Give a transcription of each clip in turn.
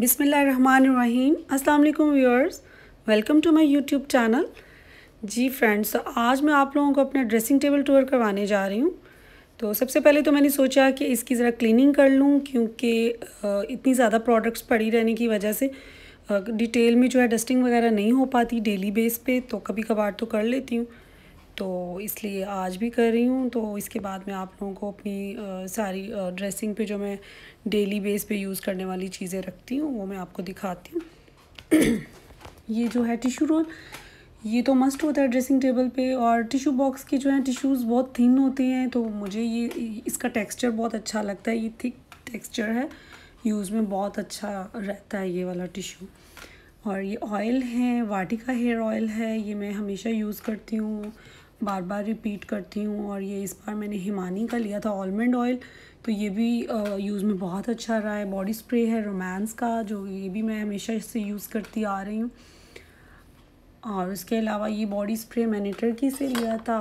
बिसमीम असल viewers welcome to my YouTube channel जी फ्रेंड्स तो आज मैं आप लोगों को अपना ड्रेसिंग टेबल टूर करवाने जा रही हूँ तो सबसे पहले तो मैंने सोचा कि इसकी ज़रा क्लिनिंग कर लूँ क्योंकि इतनी ज़्यादा प्रोडक्ट्स पड़ी रहने की वजह से डिटेल में जो है डस्टिंग वगैरह नहीं हो पाती डेली बेस पे तो कभी कभार तो कर लेती हूँ तो इसलिए आज भी कर रही हूँ तो इसके बाद मैं आप लोगों को अपनी आ, सारी ड्रेसिंग पे जो मैं डेली बेस पे यूज़ करने वाली चीज़ें रखती हूँ वो मैं आपको दिखाती हूँ ये जो है टिशू रोल ये तो मस्ट होता है ड्रेसिंग टेबल पे और टिशू बॉक्स के जो हैं टिशूज़ बहुत थिन होते हैं तो मुझे ये इसका टेक्स्चर बहुत अच्छा लगता है ये थिक टेक्स्चर है यूज़ में बहुत अच्छा रहता है ये वाला टिशू और ये ऑयल है वाटिका हेयर ऑयल है ये मैं हमेशा यूज़ करती हूँ बार बार रिपीट करती हूँ और ये इस बार मैंने हिमानी का लिया था ऑलमंड ऑयल तो ये भी यूज़ में बहुत अच्छा रहा है बॉडी स्प्रे है रोमांस का जो ये भी मैं हमेशा इससे यूज़ करती आ रही हूँ और उसके अलावा ये बॉडी स्प्रे मैंने टर्की से लिया था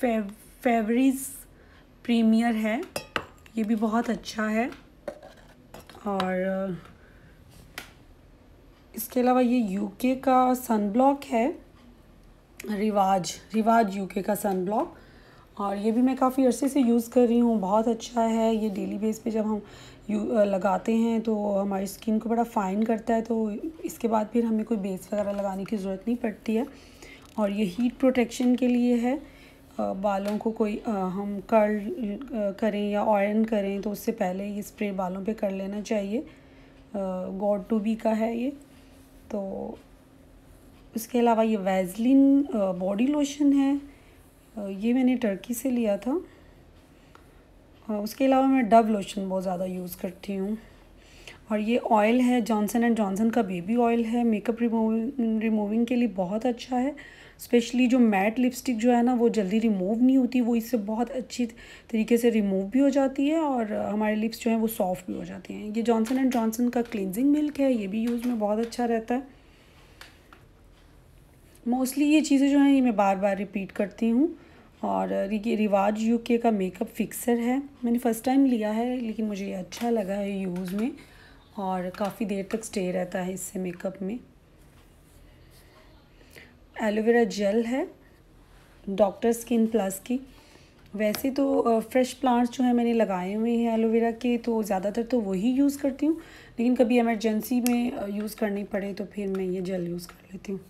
फेव फेवरीज प्रीमियर है ये भी बहुत अच्छा है और इसके अलावा ये यूके का सनब्लॉक है रिवाज रिवाज यूके का सन ब्लॉक और ये भी मैं काफ़ी अरसे से यूज़ कर रही हूँ बहुत अच्छा है ये डेली बेस पे जब हम यू लगाते हैं तो हमारी स्किन को बड़ा फाइन करता है तो इसके बाद फिर हमें कोई बेस वगैरह लगाने की ज़रूरत नहीं पड़ती है और ये हीट प्रोटेक्शन के लिए है बालों को कोई हम कर्ल करें या ऑयन करें तो उससे पहले ये स्प्रे बालों पे कर लेना चाहिए गॉड टू बी का है ये तो उसके अलावा ये वेजलिन बॉडी लोशन है ये मैंने टर्की से लिया था उसके अलावा मैं डव लोशन बहुत ज़्यादा यूज़ करती हूँ और ये ऑयल है जॉनसन एंड जॉनसन का बेबी ऑयल है मेकअप रिमूविंग रिमूविंग के लिए बहुत अच्छा है स्पेशली जो मैट लिपस्टिक जो है ना वो जल्दी रिमूव नहीं होती वो इससे बहुत अच्छी तरीके से रिमूव भी हो जाती है और हमारे लिप्स जो हैं वो सॉफ्ट भी हो जाती हैं ये जॉनसन एंड जॉनसन का क्लिनजिंग मिल्क है ये भी यूज़ में बहुत अच्छा रहता है मोस्टली ये चीज़ें जो हैं ये मैं बार बार रिपीट करती हूँ और ये रिवाज यूके का मेकअप फिक्सर है मैंने फ़र्स्ट टाइम लिया है लेकिन मुझे ये अच्छा लगा है यूज़ में और काफ़ी देर तक स्टे रहता है इससे मेकअप में एलोवेरा जेल है डॉक्टर स्किन प्लस की वैसे तो फ्रेश प्लांट्स जो है मैंने लगाए हुए हैं एलोवेरा के तो ज़्यादातर तो वही यूज़ करती हूँ लेकिन कभी एमरजेंसी में यूज़ करनी पड़े तो फिर मैं ये जेल यूज़ कर लेती हूँ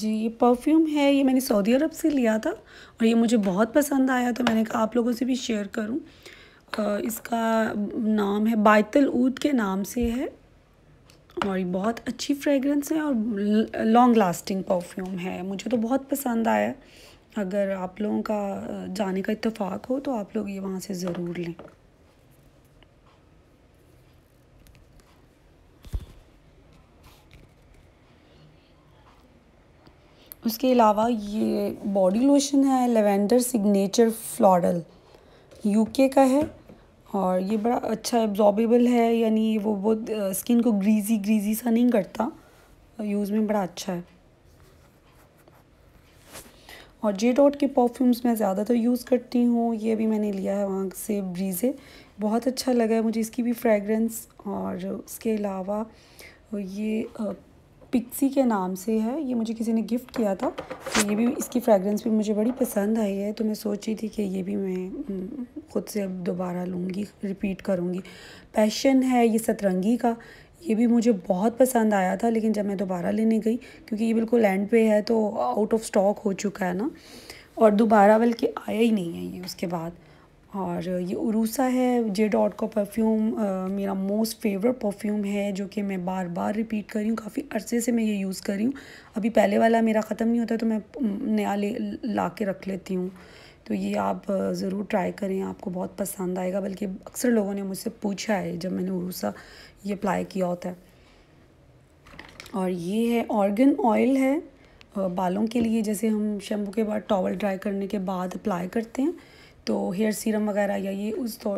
जी ये परफ्यूम है ये मैंने सऊदी अरब से लिया था और ये मुझे बहुत पसंद आया तो मैंने कहा आप लोगों से भी शेयर करूं आ, इसका नाम है बायतल ऊद के नाम से है और ये बहुत अच्छी फ्रेगरेंस है और लॉन्ग लास्टिंग परफ्यूम है मुझे तो बहुत पसंद आया अगर आप लोगों का जाने का इतफाक़ हो तो आप लोग ये वहाँ से ज़रूर लें उसके अलावा ये बॉडी लोशन है लेवेंडर सिग्नेचर फ्लोरल यूके का है और ये बड़ा अच्छा एब्जॉर्बेबल है यानी वो बहुत स्किन को ग्रीजी ग्रीजी सा नहीं करता यूज़ में बड़ा अच्छा है और जे डॉट के परफ्यूम्स मैं ज़्यादातर तो यूज़ करती हूँ ये भी मैंने लिया है वहाँ से ब्रीजे बहुत अच्छा लगा है मुझे इसकी भी फ्रेगरेंस और उसके अलावा ये पिक्सी के नाम से है ये मुझे किसी ने गिफ्ट किया था तो ये भी इसकी फ्रेगरेंस भी मुझे बड़ी पसंद आई है तो मैं सोच रही थी कि ये भी मैं हम्म, ख़ुद से अब दोबारा लूँगी रिपीट करूँगी पैशन है ये सतरंगी का ये भी मुझे बहुत पसंद आया था लेकिन जब मैं दोबारा लेने गई क्योंकि ये बिल्कुल एंड पे है तो आउट ऑफ स्टॉक हो चुका है ना और दोबारा बल्कि आया ही नहीं है ये उसके बाद और ये उरूसा है जे डॉट का परफ्यूम मेरा मोस्ट फेवरेट परफ्यूम है जो कि मैं बार बार रिपीट कर रही हूँ काफ़ी अरसे से मैं ये यूज़ कर रही हूँ अभी पहले वाला मेरा ख़त्म नहीं होता तो मैं नया ले ला के रख लेती हूँ तो ये आप ज़रूर ट्राई करें आपको बहुत पसंद आएगा बल्कि अक्सर लोगों ने मुझसे पूछा है जब मैंने उरूसा ये अप्लाई किया होता है और ये है ऑर्गन ऑयल है बालों के लिए जैसे हम शैम्पू के बाद टॉवल ड्राई करने के बाद अप्लाई करते हैं तो हेयर सीरम वगैरह या ये उस तो,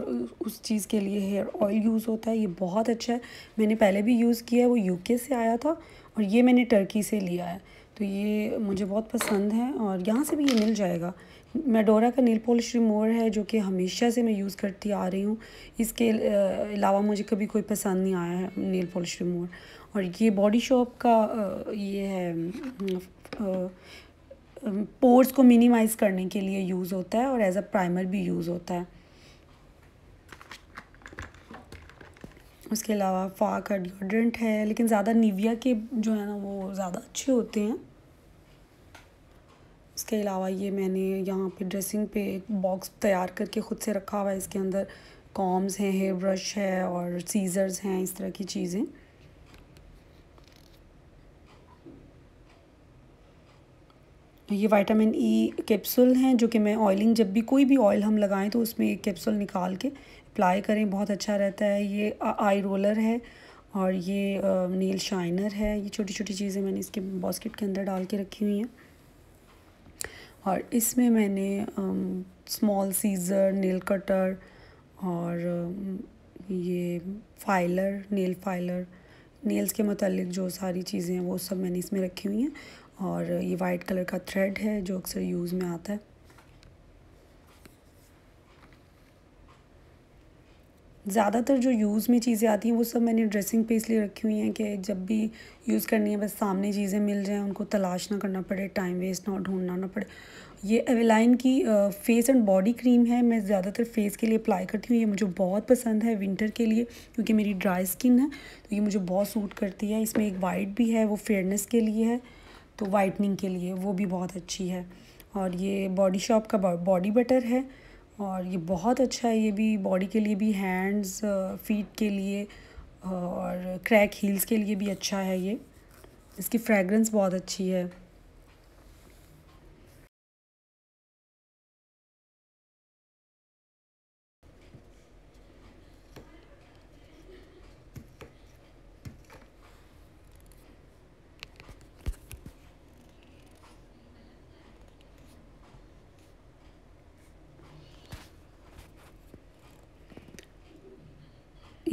उस चीज़ के लिए हेयर ऑयल यूज़ होता है ये बहुत अच्छा है मैंने पहले भी यूज़ किया है वो यूके से आया था और ये मैंने टर्की से लिया है तो ये मुझे बहुत पसंद है और यहाँ से भी ये मिल जाएगा मेडोरा का नील पॉलिश रिमोवर है जो कि हमेशा से मैं यूज़ करती आ रही हूँ इसके अलावा मुझे कभी कोई पसंद नहीं आया है नील पॉलिश रिमोवर और ये बॉडी शॉप का ये है पोर्स को मिनिमाइज़ करने के लिए यूज़ होता है और एज अ प्राइमर भी यूज़ होता है उसके अलावा फाक डिओड्रेंट है लेकिन ज़्यादा निविया के जो है ना वो ज़्यादा अच्छे होते हैं इसके अलावा ये मैंने यहाँ पे ड्रेसिंग पे एक बॉक्स तैयार करके ख़ुद से रखा हुआ है इसके अंदर कॉम्स हैं हेयर ब्रश है और सीज़र्स हैं इस तरह की चीज़ें ये वाइटामिन ई कैप्सूल हैं जो कि मैं ऑयलिंग जब भी कोई भी ऑयल हम लगाएं तो उसमें एक कैप्सूल निकाल के अप्लाई करें बहुत अच्छा रहता है ये आई रोलर है और ये नील शाइनर है ये छोटी छोटी चीज़ें मैंने इसके बास्केट के अंदर डाल के रखी हुई हैं और इसमें मैंने स्मॉल सीज़र नेल कटर और ये फाइलर नेल फाइलर नेल्स के मतलब जो सारी चीज़ें हैं वो सब मैंने इसमें रखी हुई हैं और ये वाइट कलर का थ्रेड है जो अक्सर यूज़ में आता है ज़्यादातर जो यूज़ में चीज़ें आती हैं वो सब मैंने ड्रेसिंग पे इसलिए रखी हुई हैं कि जब भी यूज़ करनी है बस सामने चीज़ें मिल जाएं उनको तलाश ना करना पड़े टाइम वेस्ट ना ढूंढना ना पड़े ये एवेलाइन की फेस एंड बॉडी क्रीम है मैं ज़्यादातर फेस के लिए अप्लाई करती हूँ ये मुझे बहुत पसंद है विंटर के लिए क्योंकि मेरी ड्राई स्किन है तो ये मुझे बहुत सूट करती है इसमें एक वाइट भी है वो फेयरनेस के लिए है तो वाइटनिंग के लिए वो भी बहुत अच्छी है और ये बॉडी शॉप का बॉडी बटर है और ये बहुत अच्छा है ये भी बॉडी के लिए भी हैंड्स फीट के लिए और क्रैक हील्स के लिए भी अच्छा है ये इसकी फ्रेगरेंस बहुत अच्छी है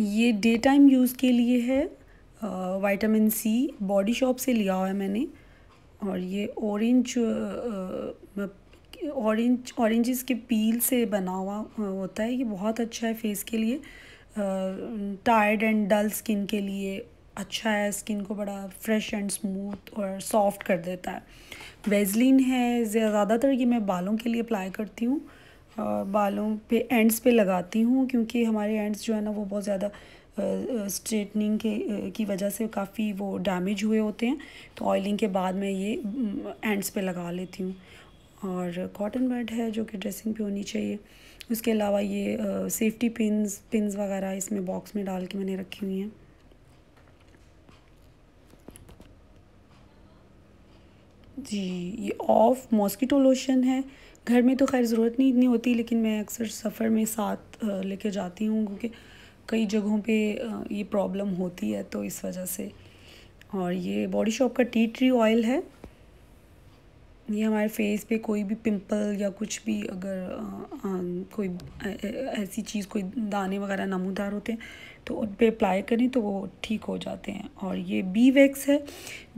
ये डे टाइम यूज़ के लिए है वाइटामिन सी बॉडी शॉप से लिया हुआ है मैंने और ये ऑरेंज ऑरेंज ऑरेंजेस के पील से बना हुआ होता है ये बहुत अच्छा है फेस के लिए टायर्ड एंड डल स्किन के लिए अच्छा है स्किन को बड़ा फ्रेश एंड स्मूथ और सॉफ्ट कर देता है वेजलिन है ज़्यादातर ये मैं बालों के लिए अप्लाई करती हूँ बालों पे एंड्स पे लगाती हूँ क्योंकि हमारे एंड्स जो है ना वो बहुत ज़्यादा स्ट्रेटनिंग के की वजह से काफ़ी वो डैमेज हुए होते हैं तो ऑयलिंग के बाद मैं ये एंड्स पे लगा लेती हूँ और कॉटन बेड है जो कि ड्रेसिंग पे होनी चाहिए उसके अलावा ये सेफ्टी पिन्स पिन्स वगैरह इसमें बॉक्स में डाल के मैंने रखी हुई हैं जी ये ऑफ मॉस्किटो लोशन है घर में तो खैर ज़रूरत नहीं इतनी होती लेकिन मैं अक्सर सफ़र में साथ लेके जाती हूँ क्योंकि कई जगहों पे ये प्रॉब्लम होती है तो इस वजह से और ये बॉडी शॉप का टी ट्री ऑयल है ये हमारे फेस पे कोई भी पिंपल या कुछ भी अगर आ, आ, कोई ऐसी चीज़ कोई दाने वगैरह नमूदार होते हैं तो उन पर अप्लाई करें तो वो ठीक हो जाते हैं और ये बी वैक्स है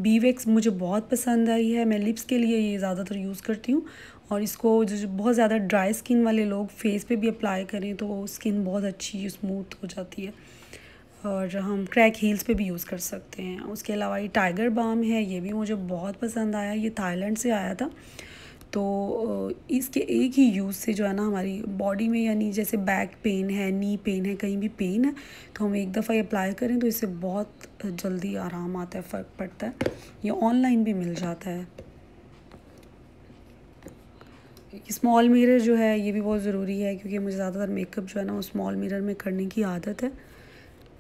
बी वैक्स मुझे बहुत पसंद आई है मैं लिप्स के लिए ये ज़्यादातर यूज़ करती हूँ और इसको जो बहुत ज़्यादा ड्राई स्किन वाले लोग फेस पे भी अप्लाई करें तो स्किन बहुत अच्छी स्मूथ हो जाती है और हम क्रैक हील्स पे भी यूज़ कर सकते हैं उसके अलावा ये टाइगर बाम है ये भी मुझे बहुत पसंद आया ये थाईलैंड से आया था तो इसके एक ही यूज़ से जो है ना हमारी बॉडी में यानी जैसे बैक पेन है नी पेन है कहीं भी पेन है तो हम एक दफ़ा ये अप्लाई करें तो इससे बहुत जल्दी आराम आता है फ़र्क पड़ता है ये ऑनलाइन भी मिल जाता है स्मॉल मिरर जो है ये भी बहुत ज़रूरी है क्योंकि मुझे ज़्यादातर मेकअप जो है ना वो स्मॉल मिरर में करने की आदत है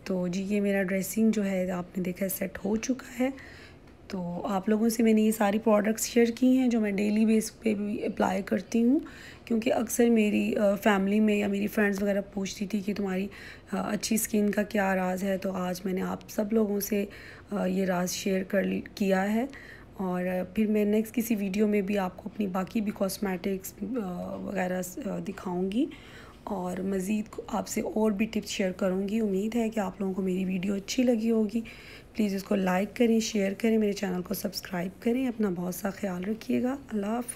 तो जी ये मेरा ड्रेसिंग जो है आपने देखा सेट हो चुका है तो आप लोगों से मैंने ये सारी प्रोडक्ट्स शेयर की हैं जो मैं डेली बेस पे भी अप्लाई करती हूँ क्योंकि अक्सर मेरी फैमिली में या मेरी फ्रेंड्स वगैरह पूछती थी कि तुम्हारी अच्छी स्किन का क्या राज है तो आज मैंने आप सब लोगों से ये राज शेयर कर किया है और फिर मैं नेक्स्ट किसी वीडियो में भी आपको अपनी बाकी भी कॉस्मेटिक्स वगैरह दिखाऊँगी और मज़ीद आपसे और भी टिप्स शेयर करूँगी उम्मीद है कि आप लोगों को मेरी वीडियो अच्छी लगी होगी प्लीज़ इसको लाइक करें शेयर करें मेरे चैनल को सब्सक्राइब करें अपना बहुत सा ख्याल रखिएगा अल्लाह